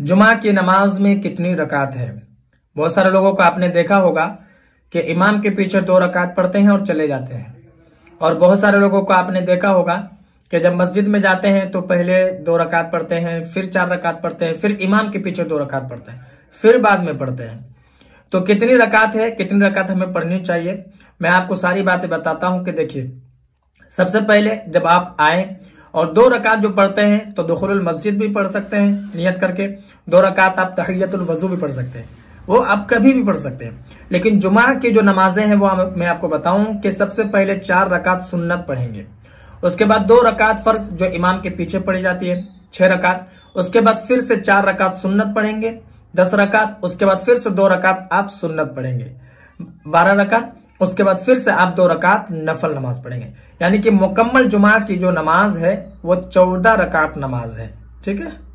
जुमा की नमाज में कितनी रकात है बहुत सारे लोगों को आपने देखा होगा कि इमाम के पीछे दो रकात पढ़ते हैं और चले जाते हैं और बहुत सारे लोगों को आपने देखा होगा कि जब मस्जिद में जाते हैं तो पहले दो रकात पढ़ते हैं फिर चार रकात पढ़ते हैं फिर इमाम के पीछे दो रकात पढ़ते हैं फिर बाद में पढ़ते हैं तो कितनी रकात है कितनी रकात हमें पढ़नी चाहिए मैं आपको सारी बातें बताता हूं कि देखिए सबसे पहले जब आप आए और दो रकात जो पढ़ते हैं तो दखुल मस्जिद भी पढ़ सकते हैं नियत करके दो रकात आप तहैतुल वजू भी पढ़ सकते हैं वो आप कभी भी पढ़ सकते हैं लेकिन जुमा की जो नमाजें हैं वो मैं आपको बताऊं कि सबसे पहले चार रकात सुन्नत पढ़ेंगे उसके बाद दो रकात फर्ज जो इमाम के पीछे पढ़ी जाती है छह रकात उसके बाद फिर से चार रकात सुन्नत पढ़ेंगे दस रकात उसके बाद फिर से दो रकात आप सुन्नत पढ़ेंगे बारह रकात उसके बाद फिर से आप दो रकात नफल नमाज पढ़ेंगे यानी कि मुकम्मल जुमा की जो नमाज है वो चौदह रकात नमाज है ठीक है